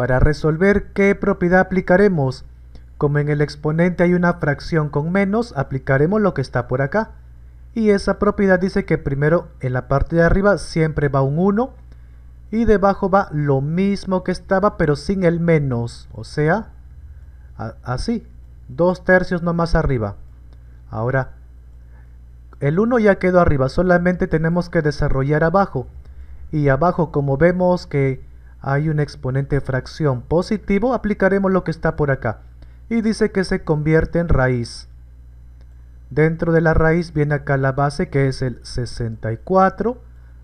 para resolver qué propiedad aplicaremos. Como en el exponente hay una fracción con menos, aplicaremos lo que está por acá. Y esa propiedad dice que primero en la parte de arriba siempre va un 1 y debajo va lo mismo que estaba pero sin el menos, o sea, así, dos tercios no más arriba. Ahora, el 1 ya quedó arriba, solamente tenemos que desarrollar abajo. Y abajo como vemos que hay un exponente fracción positivo, aplicaremos lo que está por acá. Y dice que se convierte en raíz. Dentro de la raíz viene acá la base que es el 64.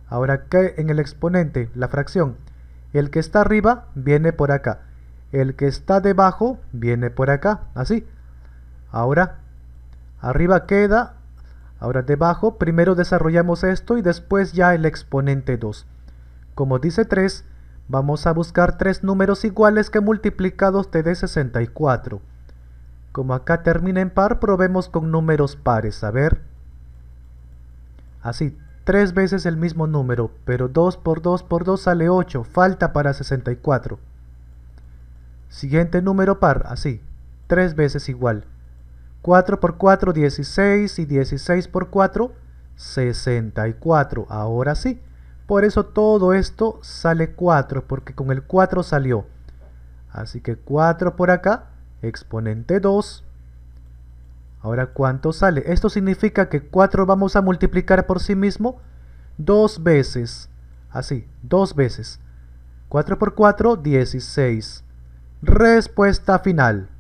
Ahora que en el exponente, la fracción, el que está arriba viene por acá. El que está debajo viene por acá, así. Ahora, arriba queda, ahora debajo, primero desarrollamos esto y después ya el exponente 2. Como dice 3, Vamos a buscar tres números iguales que multiplicados te dé 64. Como acá termina en par, probemos con números pares, a ver. Así, tres veces el mismo número, pero 2 por 2 por 2 sale 8, falta para 64. Siguiente número par, así, tres veces igual. 4 por 4, 16 y 16 por 4, 64. Ahora sí, por eso todo esto sale 4, porque con el 4 salió. Así que 4 por acá, exponente 2. Ahora, ¿cuánto sale? Esto significa que 4 vamos a multiplicar por sí mismo dos veces. Así, dos veces. 4 por 4, 16. Respuesta final.